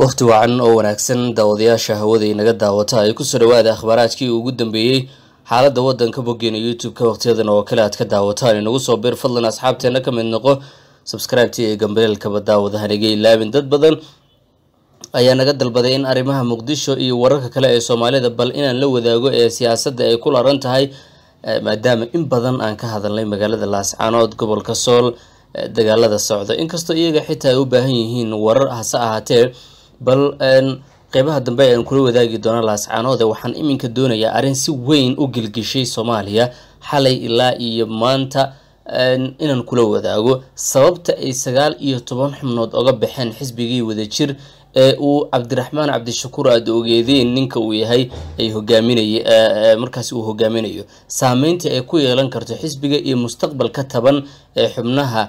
waqti wacan oo wanaagsan daawadayaasha hawada inaga daawata ay kusoo dhawaada akhbaaraadkii ugu dambeeyey xaaladda waddanka boggeena youtube-ka wakhtiyadan oo kale aad ka daawataan inagu soo biir fadlan asxaabteena ka mid noqo sabskribeti ee gambareelkaba daawadahaniga ilaabin dad badan ayaa naga dalbaday in arrimaha muqdisho iyo wararka kale ee soomaalida bal inaan la wadaago ee siyaasadda ay ku laran tahay eh, maadaama in badan aan ka hadalnay magaalada laascaanood gobolka sool eh, dagaalada socda inkastoo iyaga xitaa ay u baahan yihiin warar hase ahaatee bal qeybaha dambe ayaan kula wadaagi doona laascaanoode waxaan iminka doonayaa arrin si weyn u gilgishay soomaaliya xalay ilaa iyo maanta inaan kula wadaago sababta ay sagaal iyo toban xubnood oga baxeen xisbigii wadajir ee uu cabdiraxmaan cabdishakuur aada-ogeedeen ninka uu yahay ay hogaaminay markaas uu hogaaminayo saameynta ay ku yeelan karto xisbiga iyo mustaqbal ka taban ee xubnaha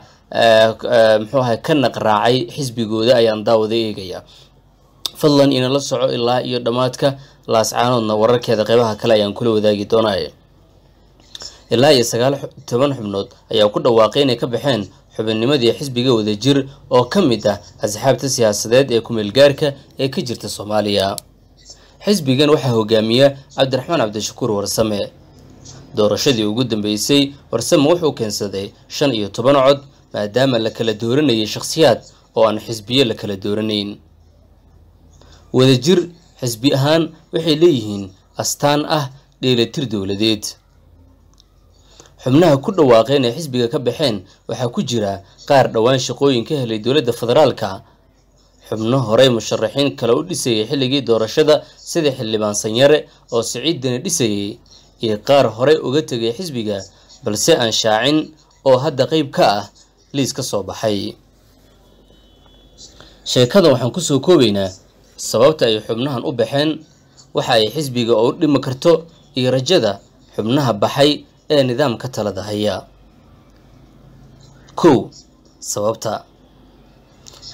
muxuu ahay ka naqraacay xisbigooda ayaan daawada eegayaa fadlan inala soco ilaa iyo dhammaadka laascaanoodna wararkeeda qeybaha kale ayaan kula wadaagi doonaya ilaa iyo sagaal toban xubnood ayaa ku dhawaaqay inay ka baxeen xubinnimadii xisbiga wadajir oo ka mid ah asxaabta siyaasadeed ee kumeelgaarka ee ka jirta soomaaliya xisbigan waxaa hogaamiya cabdiraxmaan cabdishakuur warsame doorashadii ugu dambeysay warsame wuxuu keensaday shan iyo toban cod maadaama la kala dooranayay shakhsiyaad oo aan xisbiyo la kala dooranayn wadajir xisbi ahaan waxay leeyihiin astaan ah dheelatir dowladeed xubnaha ku dhawaaqeen ee xisbiga ka baxeen waxaa ku jira qaar dhowaan shaqooyin ka helay dowladda federaalka xubno horey musharaxiin kale u dhisayay xilligii doorashada sida xildhibaan sanyare oo siciiddana dhisayay iyo qaar horey uga tegay xisbiga balse aan shaacin oo hadda qeyb ka ah liis ka soo baxay sheekadan waxaan kusoo koobaynaa sababta ay xubnahan u baxeen waxa ay xisbiga u dhimi karto iyo rajada xubnaha baxay ee nidaamka talada haya kow sababta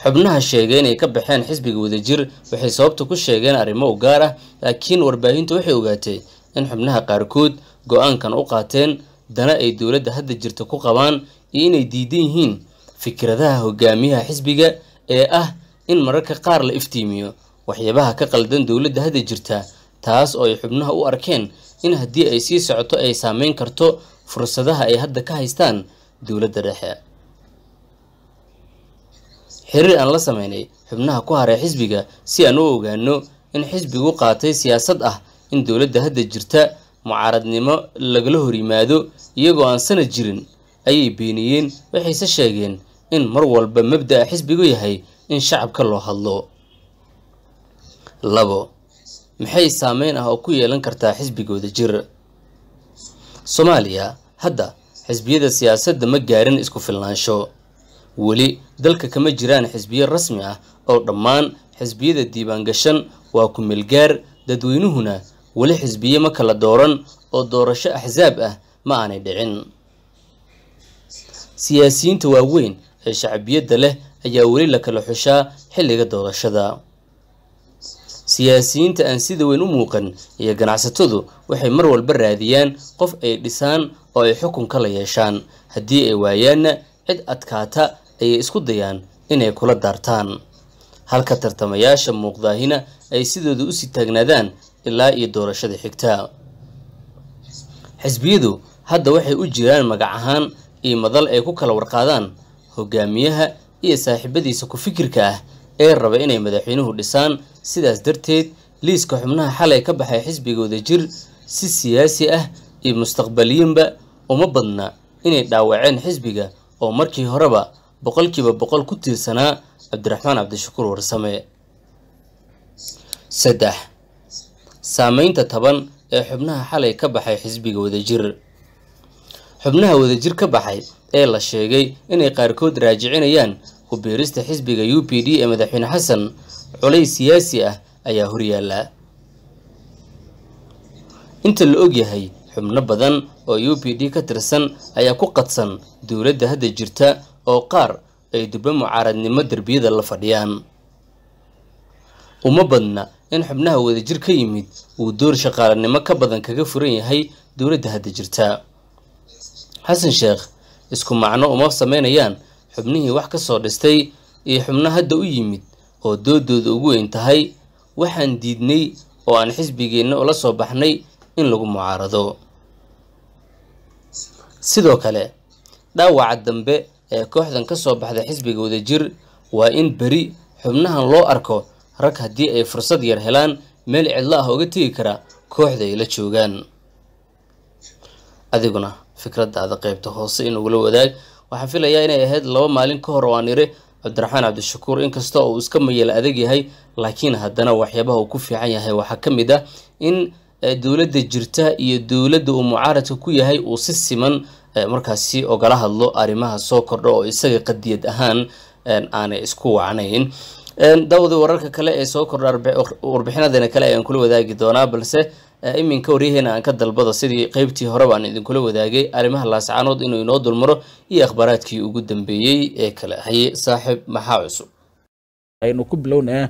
xubnaha sheegay inay ka baxeen xisbiga wadajir waxay sababta ku sheegeen arrimo u gaar ah laakiin warbaahintu waxay ogaatay in xubnaha qaarkood go-aankan u qaateen dana ay dowladda hadda jirta ku qabaan iyo inay diidan yihiin fikradaha hogaamiyaha xisbiga ee ah in mararka qaar la iftiimiyo waxyaabaha ka qaldan dowladda hadda jirta taas oo ay xubnaha u arkeen in haddii ay sii socoto ay saameyn karto fursadaha ay hadda ka haystaan dowladda dhexe xiriir aan la sameynay xubnaha ku haray xisbiga si aan u ogaano in xisbigu qaatay siyaasad ah in dowladda hadda jirta mucaaradnimo lagala hor yimaado iyagoo aan sanad jirin ayay beeniyeen waxayse sheegeen in mar walba mabda'a xisbigu yahay in shacabka loo hadlo labo maxay saameyn ah oo ku yeelan kartaa xisbigooda jir soomaaliya hadda xisbiyada siyaasadda ma gaarin isku filnaansho weli dalka kama jiraan xisbiyo rasmi ah oo dhammaan xisbiyada diiwaangashan waa ku-meelgaar dadweynuhuna weli xisbiye ma kala dooran oo doorasho axsaab ah ma aanay dhicin siyaasiyiinta waaweyn ee shacbiyadda leh ayaa weli la kala xushaa xilliga doorashada siyaasiyiinta aan sida weyn u muuqan iyo ganacsatadu waxay mar walba raadiyaan qof ay dhisaan oo ay xukunka la yeeshaan haddii ay waayaanna cid adkaata ayay isku dayaan inay kula daartaan halka tartamayaasha muuqdaahina ay sidooda u sii taagnaadaan ilaa iyo doorashada xigta xisbiyadu hadda waxay u jiraan magac ahaan iyo madal ay ku kala warqaadaan hogaamiyaha iyo saaxiibadiisa ku fikirka ah ee raba inay madaxweynuhu dhisaan sidaas darteed liiska xubnaha xalay ka baxay xisbiga wadajir si siyaasi ah iyo mustaqbaliyinba uma badna inay dhaawaceen xisbiga oo markii horeba boqolkiiba boqol ku tiirsanaa cabdiraxmaan cabdishakuur warsame saddex saameynta taban ee xubnaha xalay ka baxay xisbiga wadajir xubnaha wadajir ka baxay ee la sheegay inay qaarkood raajicinayaan ku biirista xisbiga u p d ee madaxweyne xasan culays siyaasi ah ayaa horyaalla inta la og yahay xubno badan oo u p d ka tirsan ayaa ku qadsan dowladda hadda jirta oo qaar ay dubbo mucaaradnimo derbiyada la fadhiyaan uma badna in xubnaha wadajir ka yimid uu door shaqaalanimo ka badan kaga furan yahay dowladda hadda jirta xasan sheekh isku macno uma sameynayaan xubnihii wax ka soo dhistay iyo xubno hadda u yimid oo doodooda ugu weyn tahay waxaan diidnay oo aan xisbigeenna ula soo baxnay in lagu mucaarado sidoo kale dhaawaca dambe ee kooxdan ka soo baxda xisbiga wadajir waa in beri xubnahan loo arko rag haddii ay fursad yar helaan meel cidlo ah uga tegi kara kooxda ay la joogaan adiguna fikraddaada qaybta hoose inugula wadaag waxaa filayaa inay ahayd laba maalin ka hor oo aan iri cabdiraxmaan cabdishakuur inkasta uu iska mayel adag yahay laakiin haddana waxyaabaha uu ku fiican yahay waxaa ka mid ah in eh, dowladda jirta iyo dowladda uu mucaaradka ku yahay uu si siman eh, markaasi ogala hadlo arrimaha soo kordha oo isaga qadiyad ahaan eh, aanay isku wacnayn dawda wararka kale ee soo kordha warbixinadeena kale ayaan kula wadaagi doonaa balse e, iminka waryaheena aan ka dalbado sidii qeybtii horeba aan idinkula wadaagay arrimaha laascaanood inuu inoo dulmaro iyo akhbaaraadkii ugu dambeeyey ee kale haye saaxib maxaa cusub aynu ku bilownaa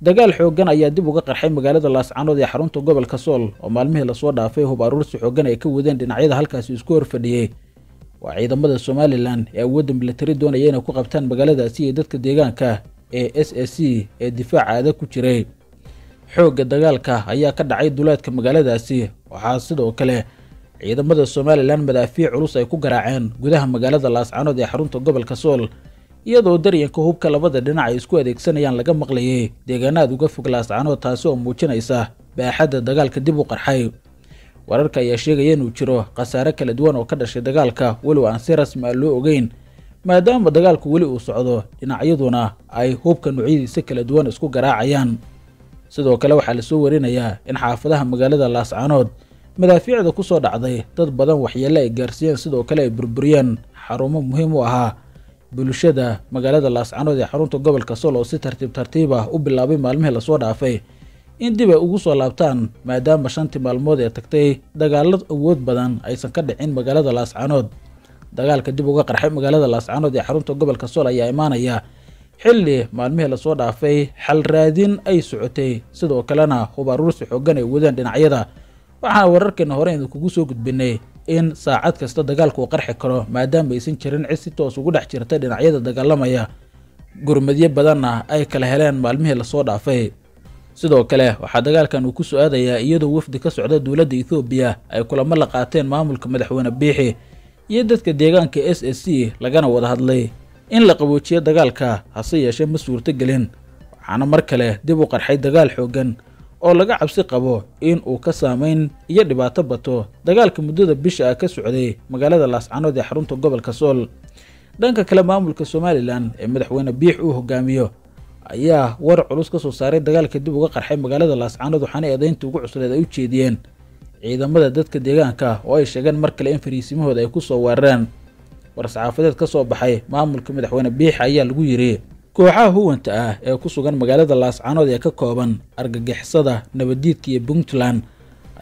dagaal xoogan ayaa dib uga qarxay magaalada laascaanood ee xarunta gobolka sool oo maalmihii lasoo dhaafay hub aruursi xooggan ay ka wadeen dhinacyada halkaasi isku horfadhiyey waa ciidamada somalilan ee awoodda militari doonaya inay ku qabtaan magaaladaasi iyo dadka deegaanka ee s a c ee difaacada ku jiray xoogga dagaalka ayaa ka dhacay duleedka magaaladaasi waxaa sidoo kale ciidamada somalilan madaafiic culus ay ku garaaceen gudaha magaalada laascanood ee xarunta gobolka sool iyadoo daryanka hubka labada dhinac ay isku adeegsanayaan laga maqlayay deegaanaad uga fog laascanood taasi oo muujinaysa baaxadda dagaalka dib u qarxay wararka ayaa sheegaya inuu jiro khasaare kala duwan oo ka dhashay dagaalka walow aan si rasmi a ah loo ogeyn maadaama dagaalku weli uu socdo dhinacyaduna ay hubka noucyadiisa kala duwan isku garaacayaan sidoo kale waxaa la soo warinayaa in xaafadaha magaalada laascanood madaafiicda ku soo dhacday dad badan waxyeelle ay gaarsiiyeen sidoo kale ay burburiyeen xarumo muhiim u ahaa bulshada magaalada laascanood ee xarunta gobolka sol oo si tartiib tartiib ah u bilaabay maalmihii lasoo dhaafay in dib ay ugu soo laabtaan maadaama shantii maalmood ee tagtay dagaallo awood badan aysan ka dhicin magaalada laascanood dagaalka dib uga qarxay magaalada laascaanood ee xarunta gobolka sool ayaa imaanaya xilli maalmihii lasoo dhaafay xal raadin ay socotay sidoo kalena hub aruursi xoogan ay wadeen dhinacyada waxaana wararkeena hore aynu kugu soo gudbinay in saacad kasta dagaalku u qarxi karo maadaama aysan jirin cid si toos ugu dhex jirta dhinacyada dagaalamaya gurmadyo badanna ay kala heleen maalmihii lasoo dhaafay sidoo kale waxaa dagaalkan uu ku soo aadayaa iyadoo wafdi ka socda dowladda ethoobiya ay kulamo la qaateen maamulka madaxweyne biixi iyo dadka deegaanka s s c lagana wada hadlay in la qaboojiyo dagaalka hase yeeshee ma suurto gelin waxaana mar kale dib u qarxay dagaal xooggan oo laga cabsi qabo in uu ka saamayn iyo dhibaato bato dagaalka muddada bisha ah ka socday magaalada laascanood ee xarunta gobolka sool dhanka kale maamulka somalilan ee madaxweyne biix uu hogaamiyo ayaa war culus ka soo saaray dagaalka dib uga qarxay magaalada laascanood waxaana eedaynta ugu cusleed ay u jeediyeen ciidamada dadka deegaanka ah oo ay sheegeen mar kale in fariisimahooda ay ku soo weerareen war saxaafadeed ka soo baxay maamulka madaxweyne biix ayaa lagu yidhi kooxaha huwanta ah ee ku sugan magaalada laascanood ee ka kooban argagixisada nabadiidka iyo puntland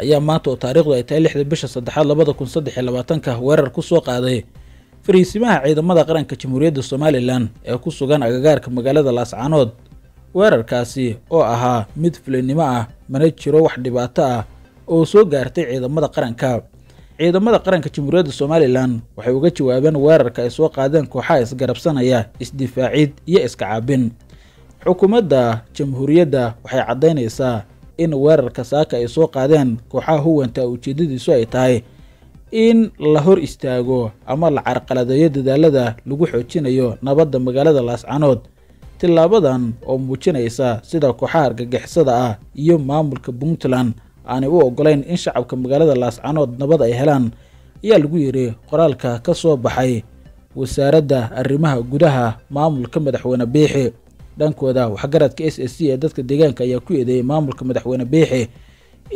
ayaa maanta oo taariikhdu ay tahay lixda bisha saddexaad labada kun saddex iyo labaatanka weerar ku soo qaaday fariisimaha ciidamada qaranka jamhuuriyadda somalilan ee ku sugan agagaarka magaalada laascanood weerarkaasi oo ahaa mid fulinimo ah mana jiro wax dhibaato ah oo soo gaartay ciidamada qaranka ciidamada qaranka jamhuuriyadda somalilan waxay uga jawaabeen weerarka ay soo qaadeen kooxaha isgarabsanaya isdifaacid iyo iska iskacaabin xukuumadda jamhuuriyadda waxay caddaynaysaa in weerarka saaka ay soo qaadeen kooxaha huwanta ujeeddadiisu ay tahay in la hor istaago ama la carqaladeeyo dadaalada lagu xoojinayo nabadda magaalada laascanood tillaabadan oo muujinaysa sida kooxaha argagixisada ah iyo maamulka puntland aanay u ogolayn in shacabka magaalada laascanood nabad ay helaan ayaa lagu yidhi qoraalka ka soo baxay wasaaradda arrimaha gudaha maamulka madaxweyne biixi dhankooda waxgaradka s s c ee dadka deegaanka ayaa ku eedeeyey maamulka madaxweyne biixi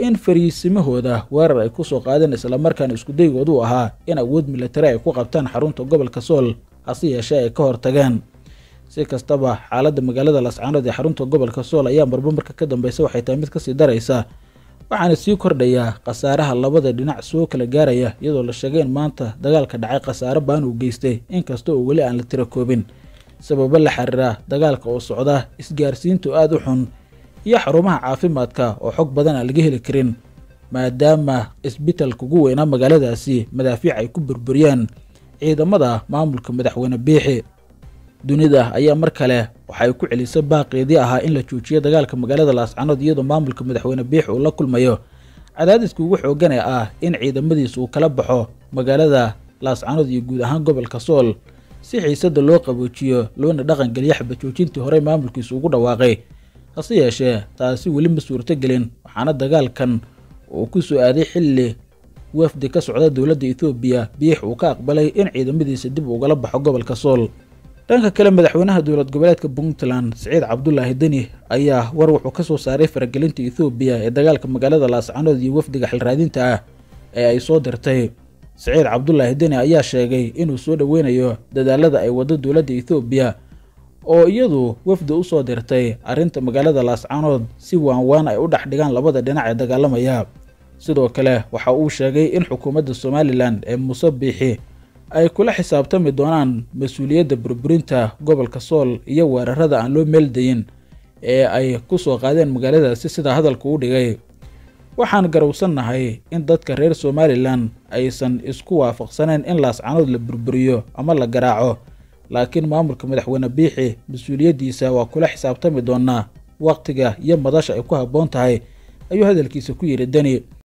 in fariisimahooda weerar ay ku soo qaadeen islamarkaana iskudaygooda u ahaa in awood milatari ay ku qabtaan xarunta gobolka sool hase yeeshee ay ka hortageen si kastaba xaaladda magaalada laascaanood ee xarunta gobolka sool ayaa marba marka ka dambaysa waxay tahay mid kasii daraysa waxaana sii kordhayaa khasaaraha labada dhinac soo kala gaaraya iyadoo la sheegay in maanta dagaalka dhacay khasaare baan uu geystay inkasta oo weli aan la tira koobin sababo la xiriira dagaalka oo socda isgaarsiintu aad u xun iyo xarumaha caafimaadka oo xog badan aan laga heli karin maadaama isbitalka ugu weynaa magaaladaasi madaafiic ay ku burburiyaan ciidamada maamulka madaxweyne biixi dunida ayaa mar kale waxa ay ku celisay baaqeedii ahaa in la joojiyo dagaalka magaalada laascanood iyadoo maamulka madaxweyne biix uu la kulmayo cadaadiska ugu xoogan ah in ciidamadiisa uu kala baxo magaalada laascanood iyo guud ahaan gobolka sool si xiisadda loo qaboojiyo loona dhaqangeliyo xabajoojintii horey maamulkiisa ugu dhawaaqay hase yeeshee taasi weli ma suurtogelin waxaana dagaalkan uu ku soo aaday xilli wafdi ka socda dowladda ethoobiya biix uu ka aqbalay in ciidamadiisa dib ugala baxo gobolka sool dhanka kale madaxweynaha dowlad goboleedka puntland siciid cabdulaahi deni ayaa war wuxuu kasoo saaray faragelinta ethoobiya ee dagaalka magaalada laascanood iyo wafdiga xilraadinta ah ee ay soo dirtay siciid cabdulaahi deni ayaa sheegay inuu soo dhoweynayo dadaalada ay waddo dowladda ethoobiya oo iyadu wafdi usoo dirtay arrinta magaalada laascanood si waanwaan ay u dhex dhigaan labada dhinac ee dagaalamaya sidoo kale waxa uu sheegay in xukuumadda somalilan ee muuse biixi ay kula xisaabtami doonaan mas-uuliyadda burburinta gobolka sool iyo weerarada aan loo meeldayin ee ay ku soo qaadeen magaaladaasi sida hadalka u dhigay waxaan garowsannahay in dadka reer somalilan aysan isku waafaqsanayn in laascanood la burburiyo ama la garaaco laakiin maamulka madaxweyne biixi mas-uuliyaddiisa waa kula xisaabtami doonaa wakhtiga iyo madasha ay ku habboon tahay ayuu hadalkiisa ku yidhi deni